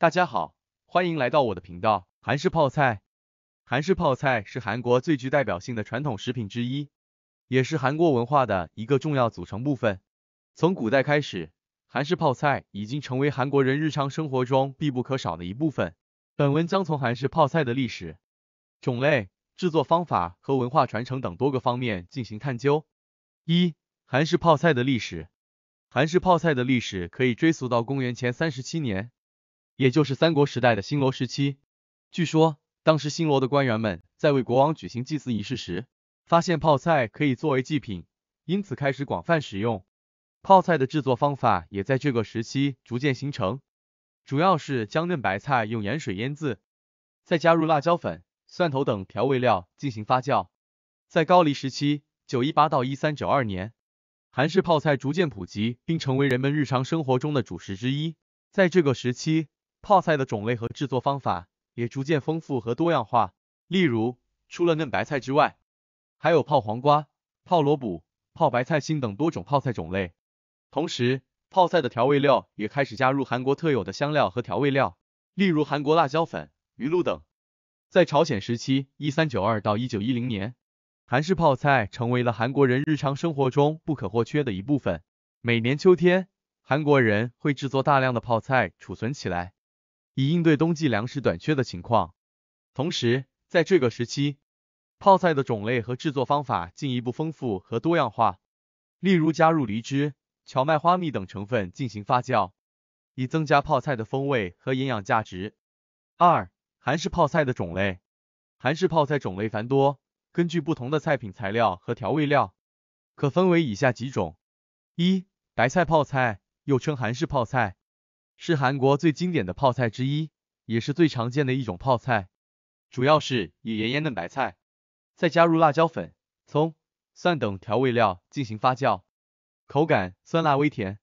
大家好，欢迎来到我的频道。韩式泡菜，韩式泡菜是韩国最具代表性的传统食品之一，也是韩国文化的一个重要组成部分。从古代开始，韩式泡菜已经成为韩国人日常生活中必不可少的一部分。本文将从韩式泡菜的历史、种类、制作方法和文化传承等多个方面进行探究。一、韩式泡菜的历史，韩式泡菜的历史可以追溯到公元前三十七年。也就是三国时代的新罗时期，据说当时新罗的官员们在为国王举行祭祀仪式时，发现泡菜可以作为祭品，因此开始广泛使用。泡菜的制作方法也在这个时期逐渐形成，主要是将嫩白菜用盐水腌制，再加入辣椒粉、蒜头等调味料进行发酵。在高丽时期（九一八到一三九二年），韩式泡菜逐渐普及，并成为人们日常生活中的主食之一。在这个时期，泡菜的种类和制作方法也逐渐丰富和多样化。例如，除了嫩白菜之外，还有泡黄瓜、泡萝卜、泡白菜心等多种泡菜种类。同时，泡菜的调味料也开始加入韩国特有的香料和调味料，例如韩国辣椒粉、鱼露等。在朝鲜时期（一三九二到一九一零年），韩式泡菜成为了韩国人日常生活中不可或缺的一部分。每年秋天，韩国人会制作大量的泡菜储存起来。以应对冬季粮食短缺的情况。同时，在这个时期，泡菜的种类和制作方法进一步丰富和多样化。例如，加入梨汁、荞麦花蜜等成分进行发酵，以增加泡菜的风味和营养价值。二、韩式泡菜的种类，韩式泡菜种类繁多，根据不同的菜品材料和调味料，可分为以下几种：一、白菜泡菜，又称韩式泡菜。是韩国最经典的泡菜之一，也是最常见的一种泡菜，主要是以盐腌嫩白菜，再加入辣椒粉、葱、蒜等调味料进行发酵，口感酸辣微甜。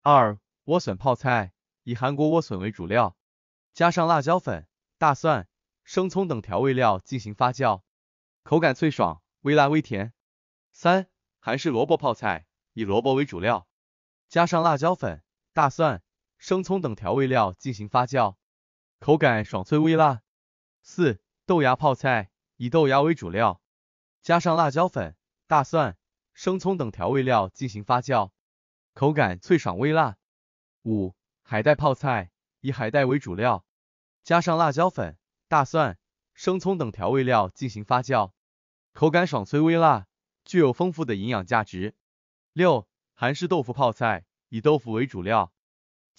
二、莴笋泡菜以韩国莴笋为主料，加上辣椒粉、大蒜、生葱等调味料进行发酵，口感脆爽，微辣微甜。三、韩式萝卜泡菜以萝卜为主料，加上辣椒粉、大蒜。生葱等调味料进行发酵，口感爽脆微辣。四、豆芽泡菜以豆芽为主料，加上辣椒粉、大蒜、生葱等调味料进行发酵，口感脆爽微辣。五、海带泡菜以海带为主料，加上辣椒粉、大蒜、生葱等调味料进行发酵，口感爽脆微辣，具有丰富的营养价值。六、韩式豆腐泡菜以豆腐为主料。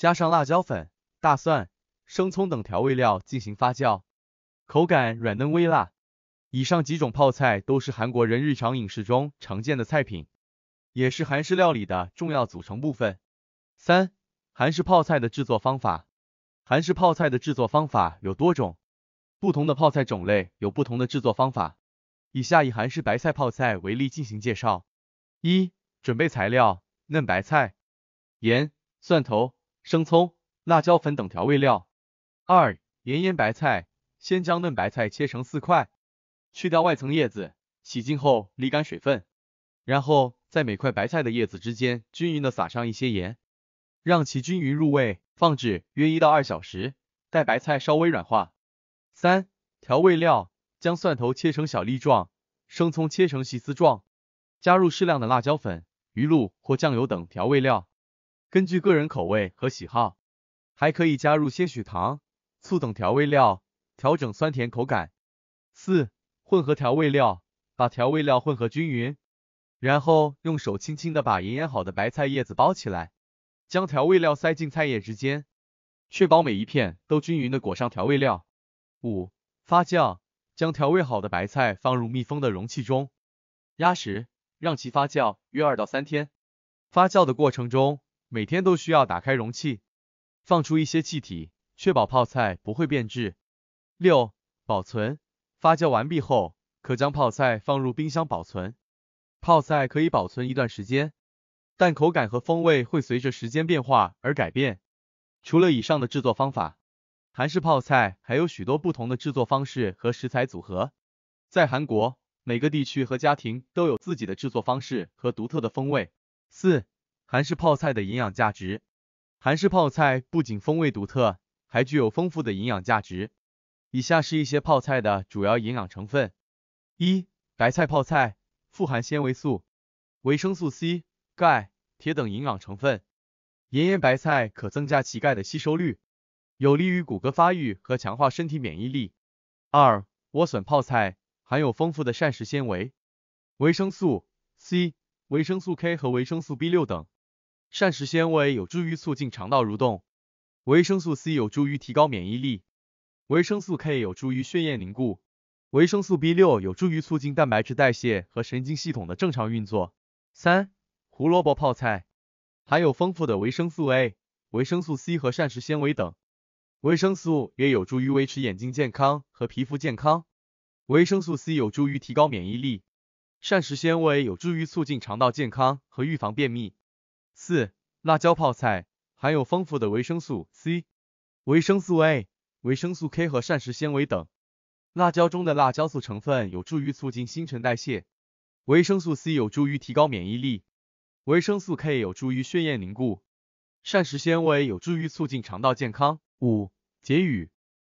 加上辣椒粉、大蒜、生葱等调味料进行发酵，口感软嫩微辣。以上几种泡菜都是韩国人日常饮食中常见的菜品，也是韩式料理的重要组成部分。三、韩式泡菜的制作方法。韩式泡菜的制作方法有多种，不同的泡菜种类有不同的制作方法。以下以韩式白菜泡菜为例进行介绍。一、准备材料：嫩白菜、盐、蒜头。生葱、辣椒粉等调味料。二、盐腌白菜：先将嫩白菜切成四块，去掉外层叶子，洗净后沥干水分，然后在每块白菜的叶子之间均匀的撒上一些盐，让其均匀入味，放置约一到二小时，待白菜稍微软化。三、调味料：将蒜头切成小粒状，生葱切成细丝状，加入适量的辣椒粉、鱼露或酱油等调味料。根据个人口味和喜好，还可以加入些许糖、醋等调味料，调整酸甜口感。四、混合调味料，把调味料混合均匀，然后用手轻轻的把腌腌好的白菜叶子包起来，将调味料塞进菜叶之间，确保每一片都均匀的裹上调味料。五、发酵，将调味好的白菜放入密封的容器中，压实，让其发酵约二到三天。发酵的过程中，每天都需要打开容器，放出一些气体，确保泡菜不会变质。六、保存，发酵完毕后，可将泡菜放入冰箱保存。泡菜可以保存一段时间，但口感和风味会随着时间变化而改变。除了以上的制作方法，韩式泡菜还有许多不同的制作方式和食材组合。在韩国，每个地区和家庭都有自己的制作方式和独特的风味。四。韩式泡菜的营养价值，韩式泡菜不仅风味独特，还具有丰富的营养价值。以下是一些泡菜的主要营养成分：一、白菜泡菜富含纤维素、维生素 C、钙、铁等营养成分，盐腌白菜可增加其钙的吸收率，有利于骨骼发育和强化身体免疫力。二、莴笋泡菜含有丰富的膳食纤维、维生素 C、维生素 K 和维生素 B 六等。膳食纤维有助于促进肠道蠕动，维生素 C 有助于提高免疫力，维生素 K 有助于血液凝固，维生素 b 六有助于促进蛋白质代谢和神经系统的正常运作。三、胡萝卜泡菜含有丰富的维生素 A、维生素 C 和膳食纤维等，维生素也有助于维持眼睛健康和皮肤健康。维生素 C 有助于提高免疫力，膳食纤维有助于促进肠道健康和预防便秘。四、辣椒泡菜含有丰富的维生素 C、维生素 A、维生素 K 和膳食纤维等。辣椒中的辣椒素成分有助于促进新陈代谢，维生素 C 有助于提高免疫力，维生素 K 有助于血液凝固，膳食纤维有助于促进肠道健康。五、结语，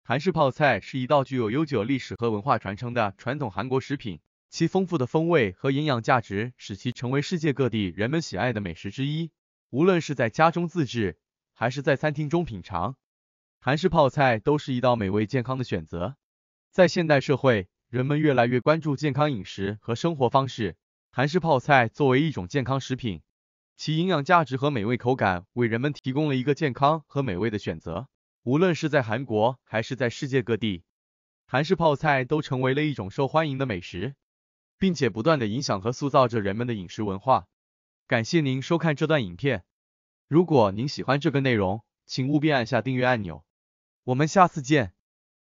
韩式泡菜是一道具有悠久历史和文化传承的传统韩国食品。其丰富的风味和营养价值，使其成为世界各地人们喜爱的美食之一。无论是在家中自制，还是在餐厅中品尝，韩式泡菜都是一道美味健康的选择。在现代社会，人们越来越关注健康饮食和生活方式，韩式泡菜作为一种健康食品，其营养价值和美味口感为人们提供了一个健康和美味的选择。无论是在韩国还是在世界各地，韩式泡菜都成为了一种受欢迎的美食。并且不断的影响和塑造着人们的饮食文化。感谢您收看这段影片。如果您喜欢这个内容，请务必按下订阅按钮。我们下次见。